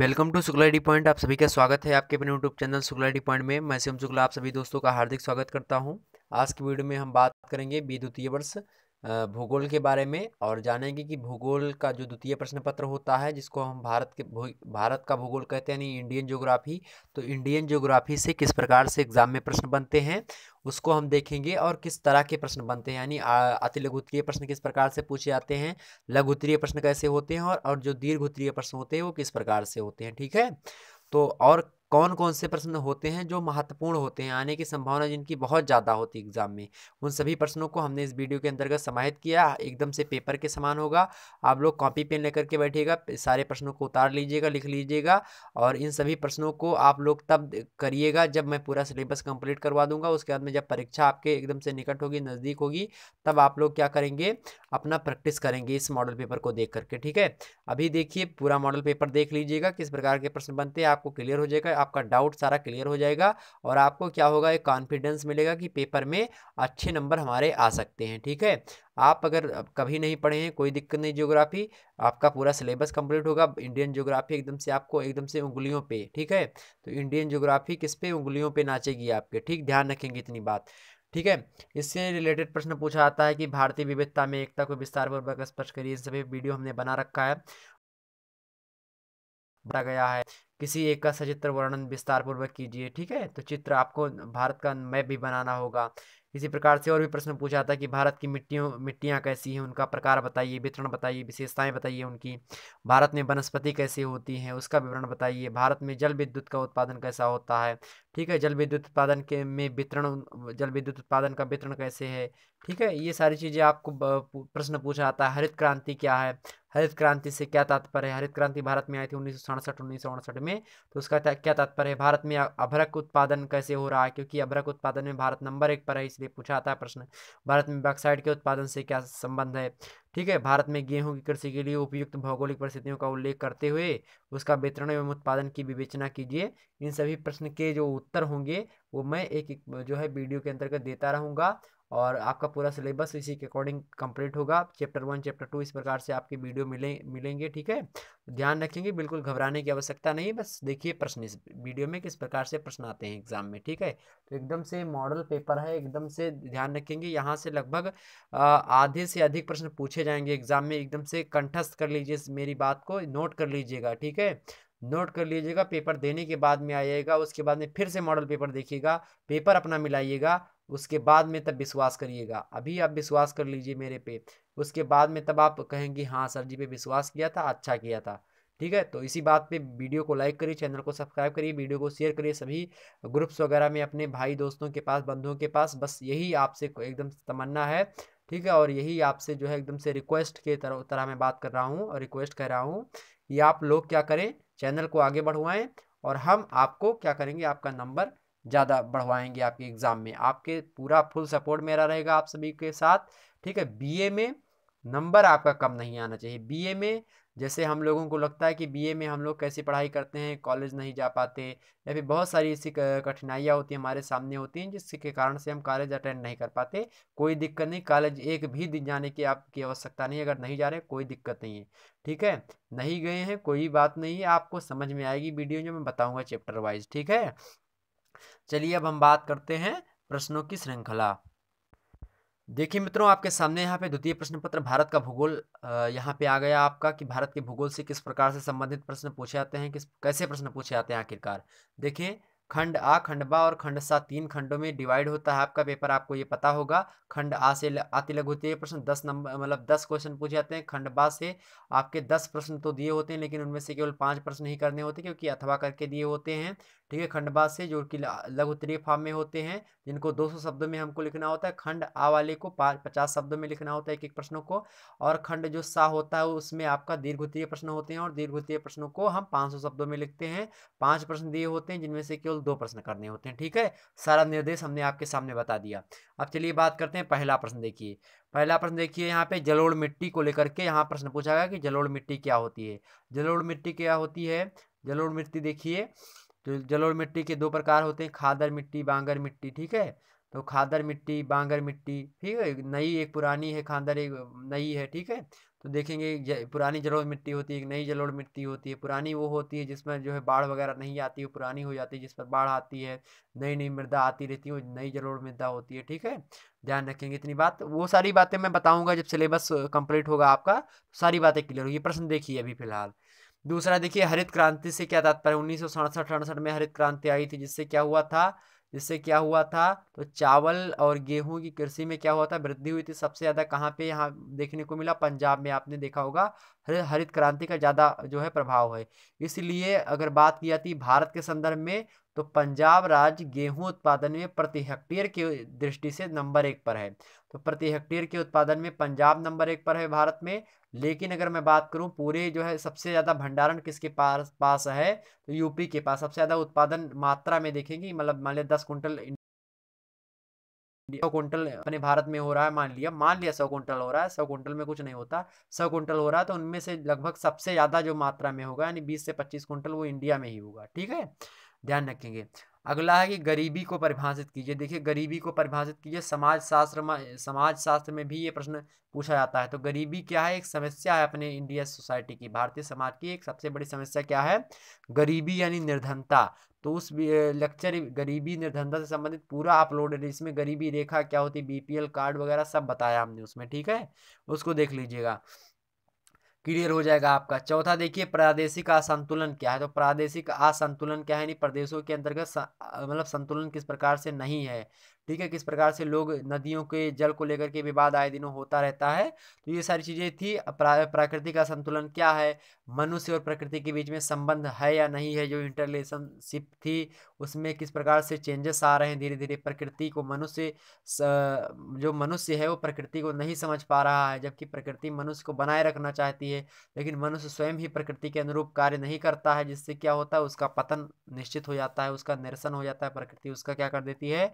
welcome to D point आप सभी का स्वागत है आपके अपने यूट्यूब चैनल डी पॉइंट में मैं सिम शुक्ला आप सभी दोस्तों का हार्दिक स्वागत करता हूं आज की वीडियो में हम बात करेंगे विद्युतीय वर्ष भूगोल के बारे में और जानेंगे कि भूगोल का जो द्वितीय प्रश्न पत्र होता है जिसको हम भारत के भारत का भूगोल कहते हैं यानी इंडियन ज्योग्राफी तो इंडियन ज्योग्राफी से किस प्रकार से एग्जाम में प्रश्न बनते हैं उसको हम देखेंगे और किस तरह के प्रश्न बनते हैं यानी अति उत्तरीय प्रश्न किस प्रकार से पूछे जाते हैं उत्तरीय प्रश्न कैसे होते हैं और, और जो दीर्घ उत्तरीय प्रश्न होते हैं वो किस प्रकार से होते हैं ठीक है तो और कौन कौन से प्रश्न होते हैं जो महत्वपूर्ण होते हैं आने की संभावना जिनकी बहुत ज़्यादा होती है एग्जाम में उन सभी प्रश्नों को हमने इस वीडियो के अंतर्गत समाहित किया एकदम से पेपर के समान होगा आप लोग कॉपी पेन लेकर के बैठिएगा सारे प्रश्नों को उतार लीजिएगा लिख लीजिएगा और इन सभी प्रश्नों को आप लोग तब करिएगा जब मैं पूरा सिलेबस कंप्लीट करवा दूंगा उसके बाद में जब परीक्षा आपके एकदम से निकट होगी नज़दीक होगी तब आप लोग क्या करेंगे अपना प्रैक्टिस करेंगे इस मॉडल पेपर को देख करके ठीक है अभी देखिए पूरा मॉडल पेपर देख लीजिएगा किस प्रकार के प्रश्न बनते हैं आपको क्लियर हो जाएगा आपका डाउट सारा क्लियर हो जाएगा और आपको क्या होगा एक कॉन्फिडेंस मिलेगा कि पेपर में अच्छे नंबर हमारे आ सकते हैं ठीक है आप अगर कभी नहीं पढ़े हैं कोई दिक्कत नहीं ज्योग्राफी आपका पूरा सिलेबस कंप्लीट होगा इंडियन ज्योग्राफी एकदम से आपको एकदम से उंगलियों पे ठीक है तो इंडियन ज्योग्राफी किस पे उंगलियों पे नाचेगी आपके ठीक ध्यान रखेंगे इतनी बात ठीक है इससे रिलेटेड प्रश्न पूछा जाता है कि भारतीय विविधता में एकता को विस्तार पूर्वक स्पर्श करिए सभी वीडियो हमने बना रखा है बताया गया है किसी एक का सचित्र वर्णन विस्तार पूर्वक कीजिए ठीक है तो चित्र आपको भारत का मैप भी बनाना होगा इसी प्रकार से और भी प्रश्न पूछा था कि भारत की मिट्टियों मिट्टियाँ कैसी हैं उनका प्रकार बताइए वितरण बताइए विशेषताएं बताइए उनकी भारत में वनस्पति कैसे होती हैं उसका विवरण बताइए भारत में जल विद्युत का उत्पादन कैसा होता है ठीक है जल विद्युत उत्पादन के में वितरण जल विद्युत उत्पादन का वितरण कैसे है ठीक है ये सारी चीज़ें आपको प्रश्न पूछा जाता है हरित क्रांति क्या है हरित क्रांति से क्या तात्पर्य है हरित क्रांति भारत में आई थी उन्नीस सौ सड़सठ उन्नीस सौ में तो उसका क्या तात्पर्य है भारत में अभरक उत्पादन कैसे हो रहा है क्योंकि अभरक उत्पादन में भारत नंबर एक पर है इसलिए पूछा आता है प्रश्न भारत में बॉक्साइड के उत्पादन से क्या संबंध है ठीक है भारत में गेहूं की कृषि के लिए उपयुक्त भौगोलिक परिस्थितियों का उल्लेख करते हुए उसका वितरण एवं उत्पादन की विवेचना कीजिए इन सभी प्रश्न के जो उत्तर होंगे वो मैं एक, एक जो है वीडियो के अंतर्गत देता रहूँगा और आपका पूरा सिलेबस इसी के अकॉर्डिंग कंप्लीट होगा चैप्टर वन चैप्टर टू इस प्रकार से आपके वीडियो मिले मिलेंगे ठीक है ध्यान रखेंगे बिल्कुल घबराने की आवश्यकता नहीं बस देखिए प्रश्न इस वीडियो में किस प्रकार से प्रश्न आते हैं एग्जाम में ठीक है तो एकदम से मॉडल पेपर है एकदम से ध्यान रखेंगे यहाँ से लगभग आधे से अधिक प्रश्न पूछे जाएंगे एग्जाम में एकदम से कंठस्थ कर लीजिए मेरी बात को नोट कर लीजिएगा ठीक है नोट कर लीजिएगा पेपर देने के बाद में आइएगा उसके बाद में फिर से मॉडल पेपर देखिएगा पेपर अपना मिलाइएगा उसके बाद में तब विश्वास करिएगा अभी आप विश्वास कर लीजिए मेरे पे उसके बाद में तब आप कहेंगे हाँ सर जी पे विश्वास किया था अच्छा किया था ठीक है तो इसी बात पे वीडियो को लाइक करिए चैनल को सब्सक्राइब करिए वीडियो को शेयर करिए सभी ग्रुप्स वगैरह में अपने भाई दोस्तों के पास बंधुओं के पास बस यही आपसे एकदम तमन्ना है ठीक है और यही आपसे जो है एकदम से रिक्वेस्ट के तरह तरह मैं बात कर रहा हूँ और रिक्वेस्ट कर रहा हूँ कि आप लोग क्या करें चैनल को आगे बढ़वाएँ और हम आपको क्या करेंगे आपका नंबर ज़्यादा बढ़वाएंगे आपके एग्ज़ाम में आपके पूरा फुल सपोर्ट मेरा रहेगा आप सभी के साथ ठीक है बीए में नंबर आपका कम नहीं आना चाहिए बीए में जैसे हम लोगों को लगता है कि बीए में हम लोग कैसी पढ़ाई करते हैं कॉलेज नहीं जा पाते या फिर बहुत सारी ऐसी कठिनाइयाँ होती हैं हमारे सामने होती हैं जिसके कारण से हम कॉलेज अटेंड नहीं कर पाते कोई दिक्कत नहीं कॉलेज एक भी दिन जाने की आपकी आवश्यकता नहीं अगर नहीं जा रहे कोई दिक्कत नहीं है ठीक है नहीं गए हैं कोई बात नहीं है आपको समझ में आएगी वीडियो जो मैं बताऊँगा चैप्टर वाइज ठीक है चलिए अब हम बात करते हैं प्रश्नों की श्रृंखला देखिए मित्रों आपके सामने यहाँ पे द्वितीय प्रश्न पत्र भारत का भूगोल यहाँ पे आ गया आपका कि भारत के भूगोल से किस प्रकार से संबंधित प्रश्न पूछे जाते हैं किस कैसे प्रश्न पूछे आते हैं आखिरकार देखिए खंड आ खंड बा और खंड सा तीन खंडों में डिवाइड होता है आपका पेपर आपको ये पता होगा खंड आ से आती लग होती है प्रश्न दस नंबर मतलब दस क्वेश्चन पूछे जाते हैं खंड बा से आपके दस प्रश्न तो दिए होते हैं लेकिन उनमें से केवल पाँच प्रश्न ही करने होते क्योंकि अथवा करके दिए होते हैं ठीक है खंड बा से जो कि लघु फॉर्म में होते हैं जिनको 200 शब्दों में हमको लिखना होता है खंड आ वाले को पचास शब्दों में लिखना होता है एक एक प्रश्नों को और खंड जो सा होता है उसमें आपका दीर्घोत्तरीय प्रश्न होते हैं और दीर्घोत्तरीय प्रश्नों को हम 500 शब्दों में लिखते हैं पाँच प्रश्न दिए होते हैं जिनमें से केवल दो प्रश्न करने होते हैं ठीक है सारा निर्देश हमने आपके सामने बता दिया अब चलिए बात करते हैं पहला प्रश्न देखिए पहला प्रश्न देखिए यहाँ पे जलोड़ मिट्टी को लेकर के यहाँ प्रश्न पूछा गया कि जलोड़ मिट्टी क्या होती है जलोड़ मिट्टी क्या होती है जलोड़ मिट्टी देखिए जलोड़ मिट्टी के दो प्रकार होते हैं खादर मिट्टी बांगर मिट्टी ठीक है तो खादर मिट्टी बांगर मिट्टी ठीक है नई एक पुरानी है खादर एक नई है ठीक है तो देखेंगे पुरानी जलोढ़ मिट्टी होती है एक नई जलोढ़ मिट्टी होती है पुरानी वो होती है जिसमें जो है बाढ़ वगैरह नहीं आती है पुरानी हो जाती है जिस पर बाढ़ आती है नई नई मृदा आती रहती है नई जलोढ़ मृदा होती है ठीक है ध्यान रखेंगे इतनी बात वो सारी बातें मैं बताऊंगा जब सिलेबस कंप्लीट होगा आपका तो सारी बातें क्लियर होगी प्रश्न देखिए अभी फिलहाल दूसरा देखिए हरित क्रांति से क्या तात्पर्य उन्नीस सौ में हरित क्रांति आई थी जिससे क्या हुआ था जिससे क्या हुआ था तो चावल और गेहूं की कृषि में क्या हुआ था वृद्धि हुई थी सबसे ज़्यादा कहाँ पे यहाँ देखने को मिला पंजाब में आपने देखा होगा हरित क्रांति का ज़्यादा जो है प्रभाव है इसलिए अगर बात की जाती भारत के संदर्भ में तो पंजाब राज्य गेहूं उत्पादन में प्रति हेक्टेयर की दृष्टि से नंबर एक पर है तो प्रति हेक्टेयर के उत्पादन में पंजाब नंबर एक पर है भारत में लेकिन अगर मैं बात करूं पूरे जो है सबसे ज़्यादा भंडारण किसके पास पास है तो यूपी के पास सबसे ज़्यादा उत्पादन मात्रा में देखेंगे मतलब मान लिया दस कुंटल सौ कुंटल अपने भारत में हो रहा है मान लिया मान लिया सौ कुंटल हो रहा है सौ कुंटल में कुछ नहीं होता सौ कुंटल हो रहा है तो उनमें से लगभग सबसे ज़्यादा जो मात्रा में होगा यानी बीस से पच्चीस कुंटल वो इंडिया में ही होगा ठीक है ध्यान रखेंगे अगला है कि गरीबी को परिभाषित कीजिए देखिए गरीबी को परिभाषित कीजिए समाज शास्त्र में समाज शास्त्र में भी ये प्रश्न पूछा जाता है तो गरीबी क्या है एक समस्या है अपने इंडिया सोसाइटी की भारतीय समाज की एक सबसे बड़ी समस्या क्या है गरीबी यानी निर्धनता तो उस लेक्चर गरीबी निर्धनता से संबंधित पूरा अपलोड है इसमें गरीबी रेखा क्या होती है बीपीएल कार्ड वगैरह सब बताया हमने उसमें ठीक है उसको देख लीजिएगा क्लियर हो जाएगा आपका चौथा देखिए प्रादेशिक असंतुलन क्या है तो प्रादेशिक असंतुलन क्या है यानी प्रदेशों के अंतर्गत मतलब संतुलन किस प्रकार से नहीं है ठीक है किस प्रकार से लोग नदियों के जल को लेकर के विवाद आए दिनों होता रहता है तो ये सारी चीज़ें थी प्रकृति का संतुलन क्या है मनुष्य और प्रकृति के बीच में संबंध है या नहीं है जो इंटरलेशनशिप थी उसमें किस प्रकार से चेंजेस आ रहे हैं धीरे धीरे प्रकृति को मनुष्य जो मनुष्य है वो प्रकृति को नहीं समझ पा रहा है जबकि प्रकृति मनुष्य को बनाए रखना चाहती है लेकिन मनुष्य स्वयं ही प्रकृति के अनुरूप कार्य नहीं करता है जिससे क्या होता है उसका पतन निश्चित हो जाता है उसका निरसन हो जाता है प्रकृति उसका क्या कर देती है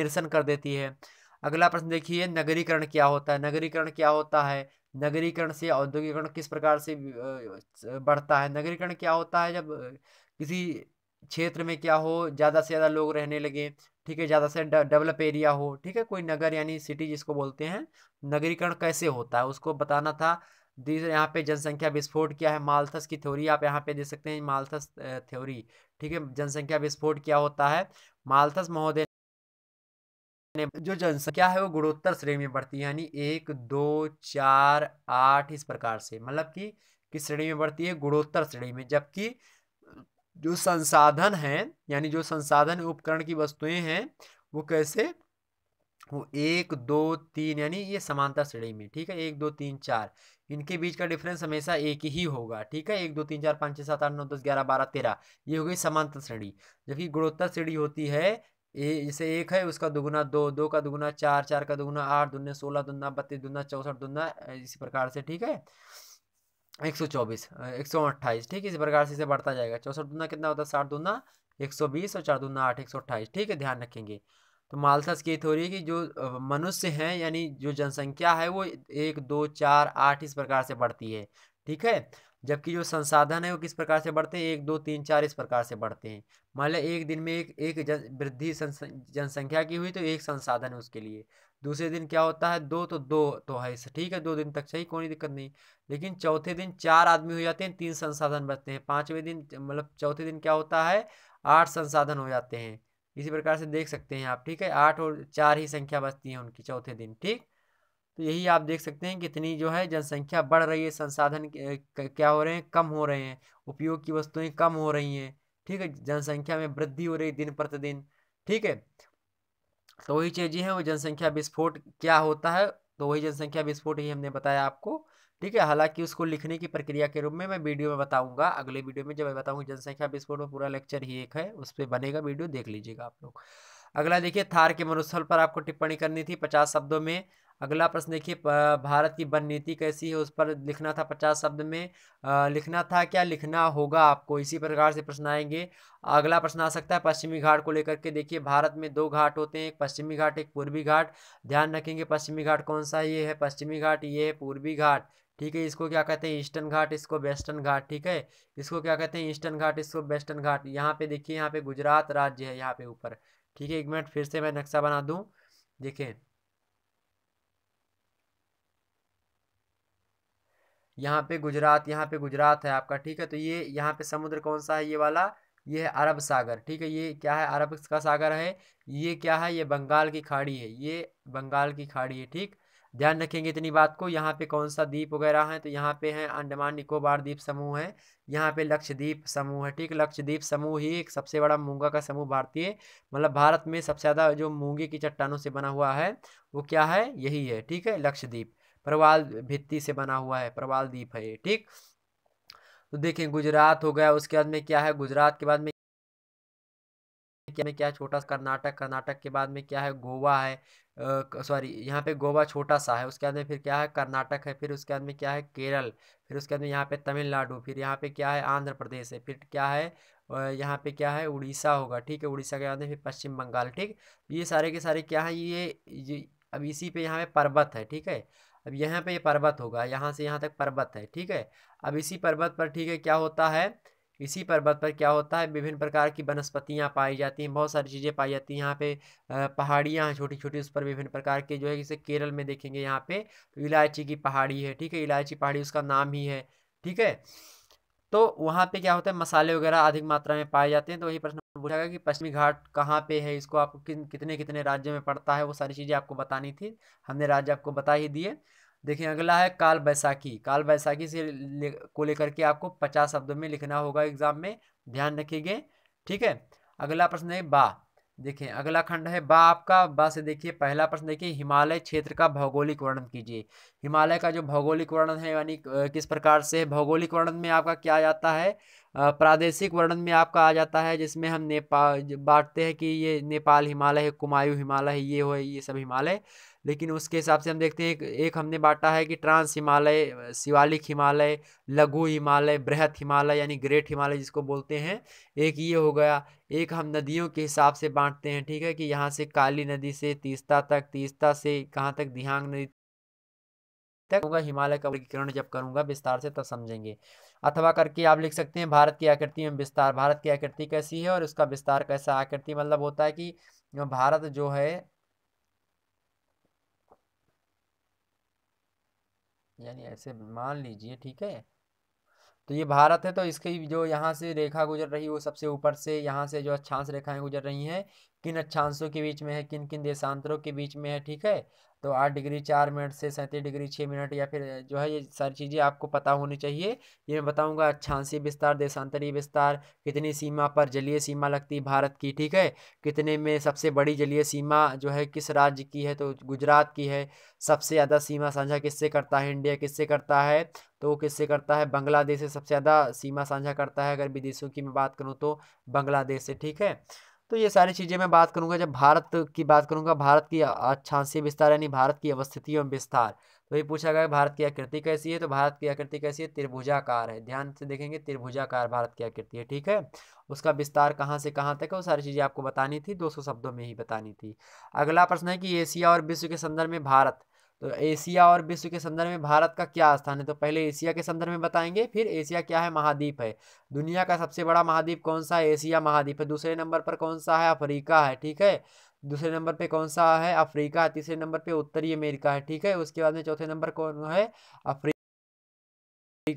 निर मेंशन कर देती है अगला प्रश्न देखिए नगरीकरण क्या होता है नगरीकरण क्या होता है नगरीकरण से औद्योगिकरण किस प्रकार से बढ़ता है नगरीकरण क्या होता है जब किसी क्षेत्र में क्या हो ज़्यादा से ज़्यादा लोग रहने लगे ठीक है ज़्यादा से डेवलप एरिया हो ठीक है कोई नगर यानी सिटी जिसको बोलते हैं नगरीकरण कैसे होता है उसको बताना था यहाँ पे जनसंख्या विस्फोट क्या है मालथस की थ्योरी आप यहाँ पे दे सकते हैं मालथस थ्योरी ठीक है जनसंख्या विस्फोट क्या होता है मालथस महोदय जो जनसंख्या है वो गुणोत्तर श्रेणी में बढ़ती है यानी एक दो चार आठ इस प्रकार से मतलब कि किस श्रेणी में बढ़ती है गुणोत्तर श्रेणी में जबकि जो संसाधन है यानी जो संसाधन उपकरण की वस्तुएं हैं वो कैसे वो एक दो तीन यानी ये समानता श्रेणी में ठीक है एक दो तीन चार इनके बीच का डिफरेंस हमेशा एक ही होगा ठीक है एक दो तीन चार पाँच छः सात आठ नौ दस ग्यारह बारह तेरह ये हो गई समांतर श्रेणी जबकि गुणोत्तर श्रेणी होती है ए जैसे एक है उसका दुगुना दो दो का दुगुना चार चार का दुगुना आठ दुना सोलह दुना बत्तीस दुना चौंसठ दुना इसी प्रकार से ठीक है एक सौ चौबीस एक सौ अट्ठाईस ठीक इसी प्रकार से इसे बढ़ता जाएगा चौसठ दुना कितना होता है साठ दुना एक सौ बीस और चार दुना आठ एक सौ अट्ठाईस ठीक है ध्यान रखेंगे तो मालसस की थ्योरी कि जो मनुष्य हैं यानी जो जनसंख्या है वो एक दो चार आठ इस प्रकार से बढ़ती है ठीक है जबकि जो संसाधन है वो किस प्रकार से बढ़ते हैं एक दो तीन चार इस प्रकार से बढ़ते हैं मान लिया एक दिन में एक एक जन वृद्धि जनसंख्या की हुई तो एक संसाधन है उसके लिए दूसरे दिन क्या होता है दो तो दो तो है ठीक है दो दिन तक सही कोई दिक्कत नहीं लेकिन चौथे दिन चार आदमी हो जाते हैं तीन संसाधन बचते हैं पाँचवें दिन मतलब चौथे दिन क्या होता है आठ संसाधन हो जाते हैं इसी प्रकार से देख सकते हैं आप ठीक है आठ और चार ही संख्या बचती है उनकी चौथे दिन ठीक तो यही आप देख सकते हैं कितनी जो है जनसंख्या बढ़ रही है संसाधन क्या हो रहे हैं कम हो रहे हैं उपयोग की वस्तुएं कम हो रही हैं ठीक है जनसंख्या में वृद्धि हो रही दिन प्रतिदिन ठीक है तो वही चीज़ें हैं वो जनसंख्या विस्फोट क्या होता है तो वही जनसंख्या विस्फोट ही हमने बताया आपको ठीक है हालांकि उसको लिखने की प्रक्रिया के रूप में मैं वीडियो में बताऊंगा अगले वीडियो में जब मैं बताऊंगा जनसंख्या विस्फोट में पूरा लेक्चर ही एक है उस पर बनेगा वीडियो देख लीजिएगा आप लोग अगला देखिए थार के मनुस्थल पर आपको टिप्पणी करनी थी पचास शब्दों में अगला प्रश्न देखिए भारत की वन नीति कैसी है उस पर लिखना था पचास शब्द में लिखना था क्या लिखना होगा आपको इसी प्रकार से प्रश्न आएंगे अगला प्रश्न आ सकता है पश्चिमी घाट को लेकर के देखिए भारत में दो घाट होते हैं एक पश्चिमी घाट एक पूर्वी घाट ध्यान रखेंगे पश्चिमी घाट कौन सा ये है पश्चिमी घाट ये है पूर्वी घाट ठीक है इसको क्या कहते हैं ईस्टर्न घाट इसको वेस्टर्न घाट ठीक है इसको क्या कहते हैं ईस्टर्न घाट इसको वेस्टर्न घाट यहाँ पे देखिए यहाँ पे गुजरात राज्य है यहाँ पे ऊपर ठीक है एक मिनट फिर से मैं नक्शा बना दूँ देखिए यहाँ पे गुजरात यहाँ पे गुजरात है आपका ठीक है तो ये यहाँ पे समुद्र कौन सा है ये वाला ये है अरब सागर ठीक है ये क्या है अरब का सागर है ये क्या है ये बंगाल की खाड़ी है ये बंगाल की खाड़ी है ठीक ध्यान रखेंगे इतनी बात को यहाँ पे कौन सा द्वीप वगैरह है तो यहाँ पे है अंडमान निकोबार द्वीप समूह है यहाँ पे लक्षद्वीप समूह है ठीक लक्षद्वीप समूह ही एक सबसे बड़ा मूंगा का समूह भारतीय मतलब भारत में सबसे ज़्यादा जो मूंगे की चट्टानों से बना हुआ है वो क्या है यही है ठीक है लक्षद्वीप प्रवाल भित्ति से बना हुआ है प्रवाल द्वीप है ये ठीक तो देखें गुजरात हो गया उसके बाद में क्या है गुजरात के बाद में क्या में क्या छोटा सा कर्नाटक कर्नाटक के बाद में क्या है गोवा है सॉरी यहाँ पे गोवा छोटा सा है उसके बाद में फिर क्या है कर्नाटक है फिर उसके बाद में क्या है केरल फिर उसके बाद में यहाँ पे तमिलनाडु फिर यहाँ पे क्या है आंध्र प्रदेश है फिर क्या है यहाँ पे क्या है उड़ीसा होगा ठीक है उड़ीसा के बाद में फिर पश्चिम बंगाल ठीक ये सारे के सारे क्या है ये अब इसी पे यहाँ पे पर्वत है ठीक है अब यहाँ पे ये पर्वत होगा यहाँ से यहाँ तक पर्वत है ठीक है अब इसी पर्वत पर ठीक है क्या होता है इसी पर्वत पर क्या होता है विभिन्न प्रकार की वनस्पतियाँ पाई जाती हैं बहुत सारी चीज़ें पाई जाती हैं यहाँ पे पहाड़ियाँ छोटी छोटी उस पर विभिन्न प्रकार के जो है जैसे केरल में देखेंगे यहाँ पे तो इलायची की पहाड़ी है ठीक है इलायची पहाड़ी उसका नाम ही है ठीक है तो वहाँ पे क्या होता है मसाले वगैरह अधिक मात्रा में पाए जाते हैं तो वही प्रश्न पूछा गया कि पश्चिमी घाट कहाँ पे है इसको आपको किन कितने कितने राज्य में पड़ता है वो सारी चीज़ें आपको बतानी थी हमने राज्य आपको बता ही दिए देखिए अगला है काल बैसाखी काल बैसाखी से ले, को लेकर के आपको पचास शब्दों में लिखना होगा एग्जाम में ध्यान रखेंगे ठीक है अगला प्रश्न है बा देखिए अगला खंड है बा आपका बा से देखिए पहला प्रश्न देखिए हिमालय क्षेत्र का भौगोलिक वर्णन कीजिए हिमालय का जो भौगोलिक वर्णन है यानी किस प्रकार से भौगोलिक वर्णन में आपका क्या आ जाता है प्रादेशिक वर्णन में आपका आ जाता है जिसमें हम नेपाल बांटते हैं कि ये नेपाल हिमालय है कुमायूं हिमालय है ये हो ये सब हिमालय लेकिन उसके हिसाब से हम देखते हैं एक, एक हमने बांटा है कि ट्रांस हिमालय शिवालिक हिमालय लघु हिमालय बृहत हिमालय यानी ग्रेट हिमालय जिसको बोलते हैं एक ये हो गया एक हम नदियों के हिसाब से बांटते हैं ठीक है कि यहाँ से काली नदी से तीस्ता तक तीस्ता से कहाँ तक दिहांग नदी तक होगा हिमालय का वर्गीकरण जब करूँगा विस्तार से तब समझेंगे अथवा करके आप लिख सकते हैं भारत की आकृति में विस्तार भारत की आकृति कैसी है और उसका विस्तार कैसा आकृति मतलब होता है कि भारत जो है यानी ऐसे मान लीजिए ठीक है तो ये भारत है तो इसकी जो यहाँ से रेखा गुजर रही है वो सबसे ऊपर से यहाँ से जो अच्छांश रेखाएं गुजर रही हैं किन अच्छांशों के बीच में है किन किन देशांतरों के बीच में है ठीक है तो आठ डिग्री चार मिनट से सैंतीस डिग्री छः मिनट या फिर जो है ये सारी चीज़ें आपको पता होनी चाहिए ये मैं बताऊँगा अच्छांसी विस्तार देशांतरी विस्तार कितनी सीमा पर जलीय सीमा लगती है भारत की ठीक है कितने में सबसे बड़ी जलीय सीमा जो है किस राज्य की है तो गुजरात की है सबसे ज़्यादा सीमा साझा किससे करता है इंडिया किससे करता है तो किससे करता है बांग्लादेश से सबसे ज़्यादा सीमा साझा करता है अगर विदेशों की मैं बात करूँ तो बांग्लादेश से ठीक है तो ये सारी चीज़ें मैं बात करूँगा जब भारत की बात करूँगा भारत की अच्छांसी विस्तार यानी भारत की अवस्थिति एवं विस्तार तो ये पूछा गया भारत की आकृति कैसी है तो भारत की आकृति कैसी है त्रिभुजाकार है ध्यान से देखेंगे त्रिभुजाकार भारत की आकृति है ठीक है उसका विस्तार कहाँ से कहाँ तक है वो सारी चीज़ें आपको बतानी थी 200 शब्दों में ही बतानी थी अगला प्रश्न है कि एशिया और विश्व के संदर्भ में भारत तो एशिया और विश्व के संदर्भ में भारत का क्या स्थान है तो पहले एशिया के संदर्भ में बताएंगे फिर एशिया क्या है महाद्वीप है दुनिया का सबसे बड़ा महाद्वीप कौन सा है एशिया महाद्वीप है दूसरे नंबर पर कौन सा है अफ्रीका है ठीक है दूसरे नंबर पे कौन सा है अफ्रीका है तीसरे नंबर पे उत्तरी अमेरिका है ठीक है उसके बाद में चौथे नंबर कौन है अफ्रीका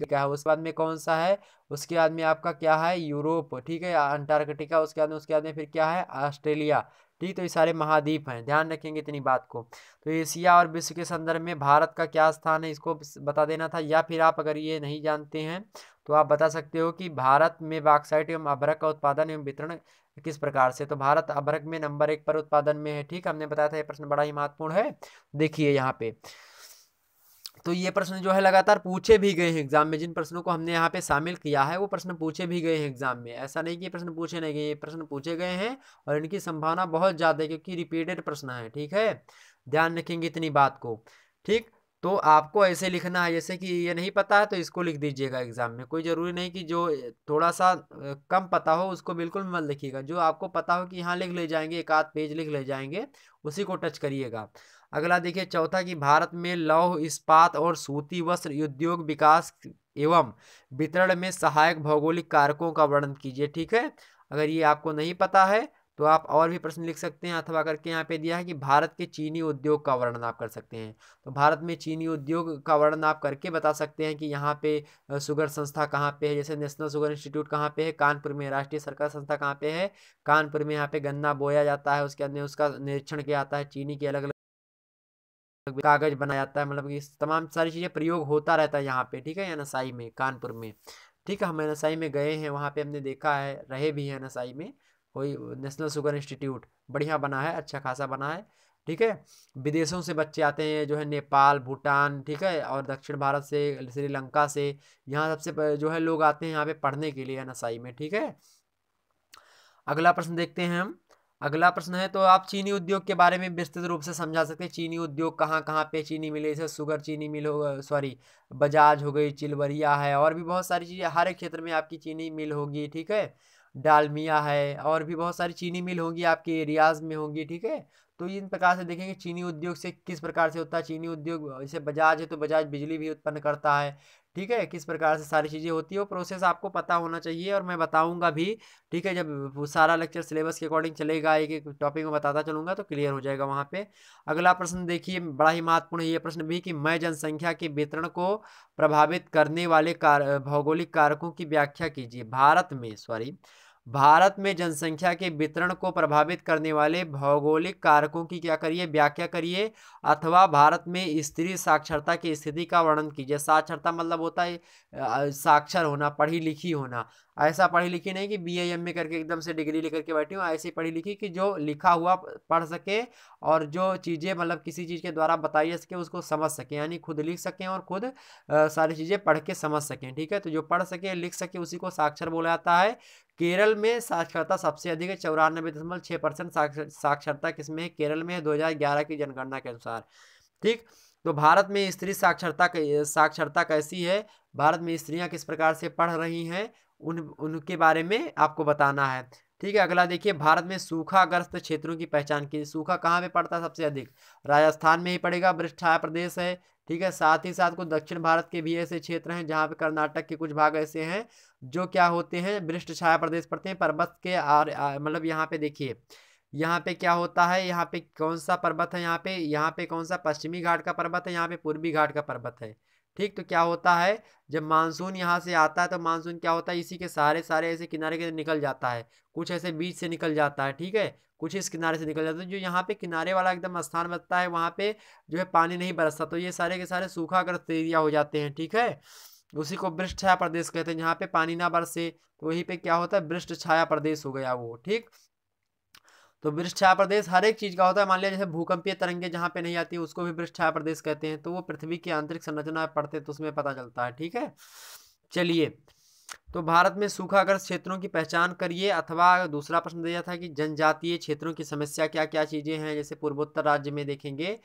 क्या है उसके बाद में कौन सा है उसके बाद में आपका क्या है यूरोप ठीक है अंटार्कटिका उसके बाद में उसके बाद में फिर क्या है ऑस्ट्रेलिया ठीक तो ये सारे महाद्वीप हैं ध्यान रखेंगे इतनी बात को तो एशिया और विश्व के संदर्भ में भारत का क्या स्थान है इसको बता देना था या फिर आप अगर ये नहीं जानते हैं तो आप बता सकते हो कि भारत में बाक्साइट एवं अभ्रक का उत्पादन एवं वितरण किस प्रकार से तो भारत अभ्रक में नंबर एक पर उत्पादन में है ठीक हमने बताया था ये प्रश्न बड़ा ही महत्वपूर्ण है देखिए यहाँ पे तो ये प्रश्न जो है लगातार पूछे भी गए हैं एग्जाम में जिन प्रश्नों को हमने यहाँ पे शामिल किया है वो प्रश्न पूछे भी गए हैं एग्जाम में ऐसा नहीं कि ये प्रश्न पूछे नहीं गए ये प्रश्न पूछे गए हैं और इनकी संभावना बहुत ज़्यादा है क्योंकि रिपीटेड प्रश्न है ठीक है ध्यान रखेंगे इतनी बात को ठीक तो आपको ऐसे लिखना है जैसे कि ये नहीं पता है तो इसको लिख दीजिएगा एग्जाम में कोई ज़रूरी नहीं कि जो थोड़ा सा कम पता हो उसको बिल्कुल मत लिखिएगा जो आपको पता हो कि यहाँ लिख ले जाएंगे एक आध पेज लिख ले जाएंगे उसी को टच करिएगा अगला देखिए चौथा कि भारत में लौह इस्पात और सूती वस्त्र उद्योग विकास एवं वितरण में सहायक भौगोलिक कारकों का वर्णन कीजिए ठीक है अगर ये आपको नहीं पता है तो आप और भी प्रश्न लिख सकते हैं अथवा करके यहाँ पे दिया है कि भारत के चीनी उद्योग का वर्णन आप कर सकते हैं तो भारत में चीनी उद्योग का वर्णन आप करके बता सकते हैं कि यहाँ पे सुगर संस्था कहाँ पे है जैसे नेशनल सुगर इंस्टीट्यूट कहाँ पे है कानपुर में राष्ट्रीय सरकार संस्था कहाँ पे है कानपुर में यहाँ पे गन्ना बोया जाता है उसके अंदर उसका निरीक्षण किया जाता है चीनी के अलग अलग मतलब कागज बनाया जाता है मतलब कि तमाम सारी चीज़ें प्रयोग होता रहता है यहाँ पे ठीक है एनएसआई में कानपुर में ठीक है हम एनएसआई में गए हैं वहाँ पे हमने देखा है रहे भी हैं एनएसआई में कोई नेशनल शुगर इंस्टीट्यूट बढ़िया बना है अच्छा खासा बना है ठीक है विदेशों से बच्चे आते हैं जो है नेपाल भूटान ठीक है और दक्षिण भारत से श्रीलंका से यहाँ सबसे जो है लोग आते हैं यहाँ पे पढ़ने के लिए एनएसआई में ठीक है अगला प्रश्न देखते हैं हम अगला प्रश्न है तो आप चीनी उद्योग के बारे में विस्तृत रूप से समझा सकते हैं चीनी उद्योग कहाँ कहाँ पे चीनी मिले जैसे सुगर चीनी मिल हो सॉरी बजाज हो गई चिलवरिया है और भी बहुत सारी चीज़ें हर एक क्षेत्र में आपकी चीनी मिल होगी ठीक है डालमिया है और भी बहुत सारी चीनी मिल होंगी आपके एरियाज़ में होंगी ठीक है तो इन प्रकार से देखेंगे चीनी उद्योग से किस प्रकार से होता है चीनी उद्योग जैसे बजाज है तो बजाज बिजली भी उत्पन्न करता है ठीक है किस प्रकार से सारी चीज़ें होती है वो प्रोसेस आपको पता होना चाहिए और मैं बताऊंगा भी ठीक है जब सारा लेक्चर सिलेबस के अकॉर्डिंग चलेगा एक एक टॉपिक में बताता चलूंगा तो क्लियर हो जाएगा वहाँ पे अगला प्रश्न देखिए बड़ा ही महत्वपूर्ण है ये प्रश्न भी कि मैं जनसंख्या के वितरण को प्रभावित करने वाले कार भौगोलिक कारकों की व्याख्या कीजिए भारत में सॉरी भारत में जनसंख्या के वितरण को प्रभावित करने वाले भौगोलिक कारकों की क्या करिए व्याख्या करिए अथवा भारत में स्त्री साक्षरता की स्थिति का वर्णन कीजिए साक्षरता मतलब होता है साक्षर होना पढ़ी लिखी होना ऐसा पढ़ी लिखी नहीं कि बी एम में करके एकदम से डिग्री लेकर के बैठी हूँ ऐसी पढ़ी लिखी कि जो लिखा हुआ पढ़ सके और जो चीज़ें मतलब किसी चीज़ के द्वारा बताई जा सके उसको समझ सकें यानी खुद लिख सकें और खुद सारी चीज़ें पढ़ के समझ सकें ठीक है तो जो पढ़ सके लिख सके उसी को साक्षर बोला जाता है केरल में साक्षरता सबसे अधिक है चौरानबे दशमलव छः परसेंट साक्षरता किसमें है केरल में है ग्यारह की जनगणना के अनुसार ठीक तो भारत में स्त्री साक्षरता साक्षरता कैसी है भारत में स्त्रियां किस प्रकार से पढ़ रही हैं उन उनके बारे में आपको बताना है ठीक है अगला देखिए भारत में सूखाग्रस्त क्षेत्रों की पहचान की सूखा कहाँ पे पड़ता है सबसे अधिक राजस्थान में ही पड़ेगा वृष्ठा प्रदेश है ठीक है साथ ही साथ कुछ दक्षिण भारत के भी ऐसे क्षेत्र हैं जहाँ पे कर्नाटक के कुछ भाग ऐसे हैं जो क्या होते हैं वृष्ट छाया प्रदेश पड़ते हैं पर्वत के आर मतलब यहाँ पे देखिए यहाँ पे क्या होता है यहाँ पे कौन सा पर्वत है यहाँ पे यहाँ पे कौन सा पश्चिमी घाट का पर्वत है यहाँ पे पूर्वी घाट का पर्वत है ठीक तो क्या होता है जब मानसून यहाँ से आता है तो मानसून क्या होता है इसी के सारे सारे ऐसे किनारे के निकल जाता है कुछ ऐसे बीच से निकल जाता है ठीक है कुछ इस किनारे से निकल जाता है जो यहाँ पे किनारे वाला एकदम स्थान बचता है वहाँ पे जो है पानी नहीं बरसता तो ये सारे के सारे सूखा ग्रस्त एरिया हो जाते हैं ठीक है उसी को वृष्ट छाया प्रदेश कहते हैं जहाँ पे पानी ना बरसे तो वहीं पे क्या होता है वृष्ट छाया प्रदेश हो गया वो ठीक तो छाया प्रदेश हर एक चीज़ का होता है मान लिया जैसे भूकंपीय तरंगे जहाँ पे नहीं आती उसको भी छाया प्रदेश कहते हैं तो वो पृथ्वी की आंतरिक संरचना पढ़ते तो उसमें पता चलता है ठीक है चलिए तो भारत में सूखाग्रस्त क्षेत्रों की पहचान करिए अथवा दूसरा प्रश्न दिया था कि जनजातीय क्षेत्रों की समस्या क्या क्या चीज़ें हैं जैसे पूर्वोत्तर राज्य में देखेंगे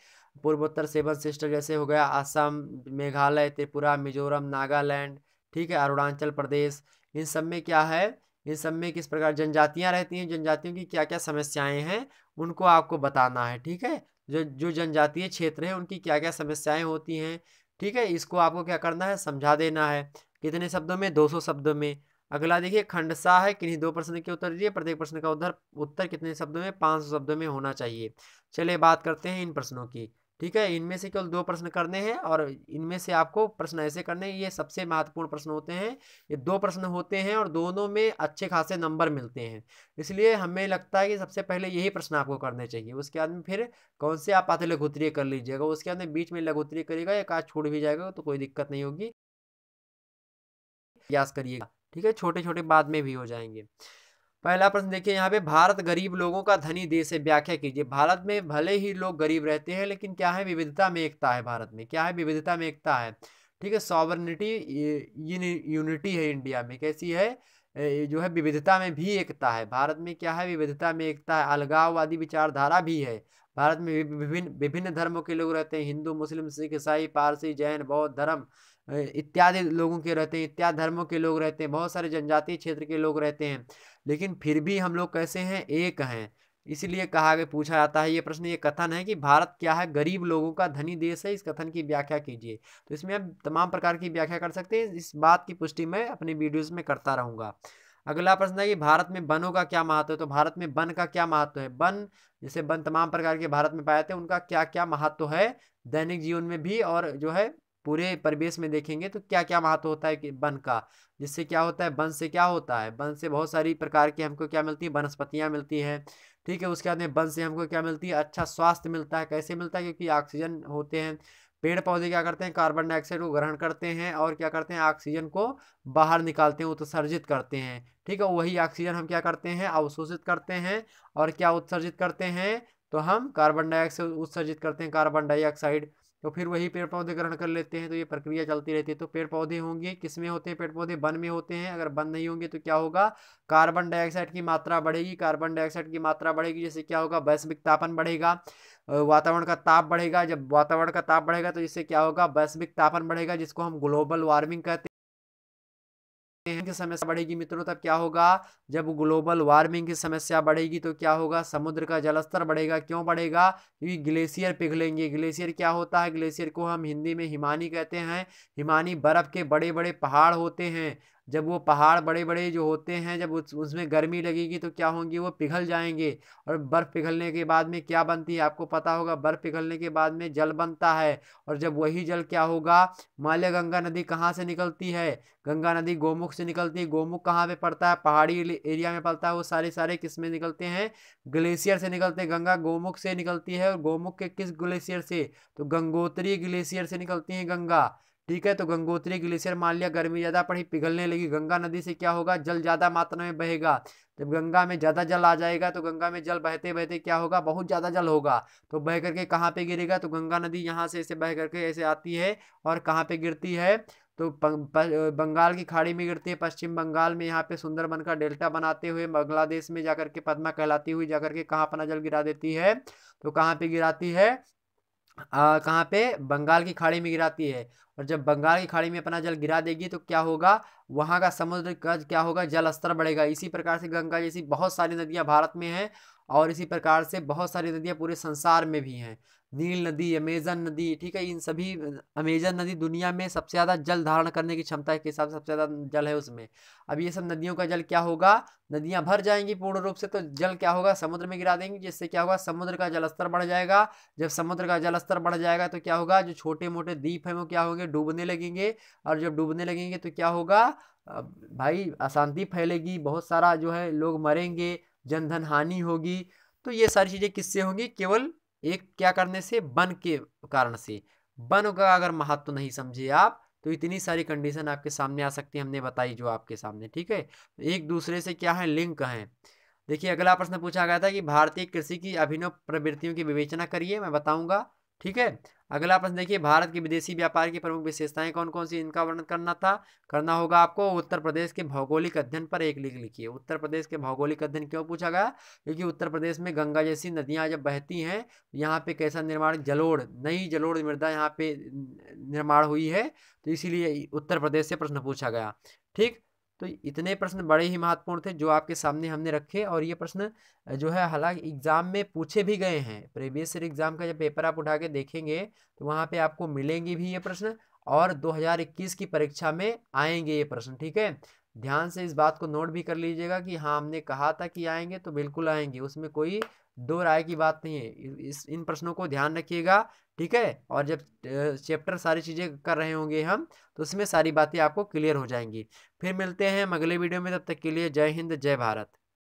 पूर्वोत्तर सेवन सिस्टर जैसे हो गया असम मेघालय त्रिपुरा मिजोरम नागालैंड ठीक है अरुणाचल प्रदेश इन सब में क्या है इन सब में किस प्रकार जनजातियाँ रहती हैं जनजातियों की क्या क्या समस्याएं हैं उनको आपको बताना है ठीक है जो जो जनजातीय क्षेत्र हैं उनकी क्या क्या समस्याएं होती हैं ठीक है इसको आपको क्या करना है समझा देना है कितने शब्दों में दो सौ शब्दों में अगला देखिए खंडसा है किन्हीं दो प्रश्न के उत्तर दीजिए प्रत्येक प्रश्न का उत्तर उत्तर कितने शब्दों में पाँच सौ शब्दों में होना चाहिए चलिए बात करते हैं इन प्रश्नों की ठीक है इनमें से केवल दो प्रश्न करने हैं और इनमें से आपको प्रश्न ऐसे करने ये सबसे महत्वपूर्ण प्रश्न होते हैं ये दो प्रश्न होते हैं और दोनों में अच्छे खासे नंबर मिलते हैं इसलिए हमें लगता है कि सबसे पहले यही प्रश्न आपको करने चाहिए उसके बाद में फिर कौन से आप आते लघुत्तरीय कर लीजिएगा उसके बाद में बीच में लघुत्तरीय करिएगा एक आध छूट भी जाएगा तो कोई दिक्कत नहीं होगी प्रयास करिएगा ठीक है छोटे छोटे बाद में भी हो जाएंगे पहला प्रश्न देखिए यहाँ पे भारत गरीब लोगों का धनी देश है व्याख्या कीजिए भारत में भले ही लोग गरीब रहते हैं लेकिन क्या है विविधता में एकता है भारत में क्या है विविधता में एकता है ठीक है सॉवर्निटी यूनिटी है इंडिया में कैसी है जो है विविधता में भी एकता है भारत में क्या है विविधता में एकता है अलगाववादी विचारधारा भी है भारत में विभिन्न विभिन्न धर्मों के लोग रहते हैं हिंदू मुस्लिम सिख ईसाई पारसी जैन बौद्ध धर्म इत्यादि लोगों के रहते हैं इत्यादि धर्मों के लोग रहते हैं बहुत सारे जनजातीय क्षेत्र के लोग रहते हैं लेकिन फिर भी हम लोग कैसे हैं एक हैं इसलिए कहा गया पूछा जाता है ये प्रश्न ये कथन है कि भारत क्या है गरीब लोगों का धनी देश है इस कथन की व्याख्या कीजिए तो इसमें आप तमाम प्रकार की व्याख्या कर सकते हैं इस बात की पुष्टि मैं अपने वीडियोज़ में करता रहूँगा अगला प्रश्न है कि भारत में वनों का क्या महत्व है तो भारत में वन का क्या महत्व है वन जैसे वन तमाम प्रकार के भारत में पाए जाते हैं उनका क्या क्या महत्व है दैनिक जीवन में भी और जो है पूरे परिवेश में देखेंगे तो क्या क्या महत्व होता है कि वन का जिससे क्या होता है वन से क्या होता है वन से बहुत सारी प्रकार की हमको क्या मिलती है वनस्पतियाँ मिलती हैं ठीक है उसके बाद में वन से हमको क्या मिलती है अच्छा स्वास्थ्य मिलता है कैसे मिलता है क्योंकि ऑक्सीजन होते हैं पेड़ पौधे क्या करते हैं कार्बन डाइऑक्साइड को ग्रहण करते हैं और क्या करते हैं ऑक्सीजन को बाहर निकालते हैं उत्सर्जित करते हैं ठीक है वही ऑक्सीजन हम क्या करते हैं अवशोषित करते हैं और क्या उत्सर्जित करते हैं तो हम कार्बन डाइऑक्साइड उत्सर्जित करते हैं कार्बन डाइऑक्साइड तो फिर वही पेड़ पौधे ग्रहण कर लेते हैं तो ये प्रक्रिया चलती रहती है तो पेड़ पौधे होंगे किस में होते हैं पेड़ पौधे वन में होते हैं अगर वन नहीं होंगे तो क्या होगा कार्बन डाइऑक्साइड की मात्रा बढ़ेगी कार्बन डाइऑक्साइड की मात्रा बढ़ेगी जिससे क्या होगा वैश्विक तापन बढ़ेगा वातावरण का ताप बढ़ेगा जब वातावरण का ताप बढ़ेगा तो इससे क्या होगा वैश्विक तापन बढ़ेगा जिसको हम ग्लोबल वार्मिंग कहते हैं की समस्या बढ़ेगी मित्रों तब क्या होगा जब ग्लोबल वार्मिंग की समस्या बढ़ेगी तो क्या होगा समुद्र का जलस्तर बढ़ेगा क्यों बढ़ेगा क्योंकि ग्लेशियर पिघलेंगे ग्लेशियर क्या होता है ग्लेशियर को हम हिंदी में हिमानी कहते हैं हिमानी बर्फ के बड़े बड़े पहाड़ होते हैं जब वो पहाड़ बड़े बड़े जो होते हैं जब उस उसमें गर्मी लगेगी तो क्या होंगी वो पिघल जाएंगे और बर्फ़ पिघलने के बाद में क्या बनती है आपको पता होगा बर्फ़ पिघलने के बाद में जल बनता है और जब वही जल क्या होगा माल्य गंगा नदी कहाँ से निकलती है गंगा नदी गोमुख से निकलती है गोमुख कहाँ पर पड़ता है पहाड़ी एरिया में पड़ता है वो सारे सारे किस में निकलते हैं ग्लेशियर से निकलते हैं गंगा गोमुख से निकलती है और गोमुख के किस ग्लेशियर से तो गंगोत्री ग्लेशियर से निकलती है गंगा ठीक है तो गंगोत्री ग्लेशियर मान लिया गर्मी ज़्यादा पड़ी पिघलने लगी गंगा नदी से क्या होगा जल ज़्यादा मात्रा में बहेगा जब गंगा में ज़्यादा जल आ जाएगा तो गंगा में जल बहते बहते क्या होगा बहुत ज़्यादा जल होगा तो बह करके कहाँ पे गिरेगा तो गंगा नदी यहाँ से ऐसे बह करके ऐसे आती है और कहाँ पे गिरती है तो बंगाल की खाड़ी में गिरती है पश्चिम बंगाल में यहाँ पे सुंदरबन का डेल्टा बनाते हुए बांग्लादेश में जाकर के पदमा कहलाती हुई जाकर के कहाँ अपना जल गिरा देती है तो कहाँ पे गिराती है कहाँ पे बंगाल की खाड़ी में गिराती है और जब बंगाल की खाड़ी में अपना जल गिरा देगी तो क्या होगा वहाँ का समुद्र का क्या होगा जल स्तर बढ़ेगा इसी प्रकार से गंगा जैसी बहुत सारी नदियाँ भारत में हैं और इसी प्रकार से बहुत सारी नदियाँ पूरे संसार में भी हैं नील नदी अमेजन नदी ठीक है इन सभी अमेजन नदी दुनिया में सबसे ज़्यादा जल धारण करने की क्षमता के हिसाब से सबसे ज़्यादा जल है उसमें अब ये सब नदियों का जल क्या होगा नदियाँ भर जाएंगी पूर्ण रूप से तो जल क्या होगा समुद्र में गिरा देंगी जिससे क्या होगा समुद्र का जलस्तर बढ़ जाएगा जब समुद्र का जलस्तर बढ़ जाएगा तो क्या होगा जो छोटे मोटे द्वीप हैं वो क्या होंगे डूबने लगेंगे और जब डूबने लगेंगे तो क्या होगा भाई अशांति फैलेगी बहुत सारा जो है लोग मरेंगे जनधन हानि होगी तो ये सारी चीज़ें किससे होंगी केवल एक क्या करने से वन के कारण से वन का अगर महत्व तो नहीं समझे आप तो इतनी सारी कंडीशन आपके सामने आ सकती है हमने बताई जो आपके सामने ठीक है एक दूसरे से क्या है लिंक हैं देखिए अगला प्रश्न पूछा गया था कि भारतीय कृषि की अभिनव प्रवृत्तियों की विवेचना करिए मैं बताऊंगा ठीक है अगला प्रश्न देखिए भारत के विदेशी व्यापार की प्रमुख विशेषताएं कौन कौन सी इनका वर्णन करना था करना होगा आपको उत्तर प्रदेश के भौगोलिक अध्ययन पर एक लिख लिखिए उत्तर प्रदेश के भौगोलिक अध्ययन क्यों पूछा गया क्योंकि उत्तर प्रदेश में गंगा जैसी नदियां जब बहती हैं यहाँ पे कैसा निर्माण जलोड़ नई जलोड़ मृदा यहाँ पे निर्माण हुई है तो इसीलिए उत्तर प्रदेश से प्रश्न पूछा गया ठीक तो इतने प्रश्न बड़े ही महत्वपूर्ण थे जो आपके सामने हमने रखे और ये प्रश्न जो है हालांकि एग्ज़ाम में पूछे भी गए हैं प्रीवियस ईयर एग्ज़ाम का जब पेपर आप उठा के देखेंगे तो वहाँ पे आपको मिलेंगे भी ये प्रश्न और 2021 की परीक्षा में आएंगे ये प्रश्न ठीक है ध्यान से इस बात को नोट भी कर लीजिएगा कि हाँ हमने कहा था कि आएंगे तो बिल्कुल आएंगे उसमें कोई दो राय की बात नहीं है इस इन प्रश्नों को ध्यान रखिएगा ठीक है और जब चैप्टर सारी चीज़ें कर रहे होंगे हम तो उसमें सारी बातें आपको क्लियर हो जाएंगी फिर मिलते हैं हम अगले वीडियो में तब तक के लिए जय हिंद जय भारत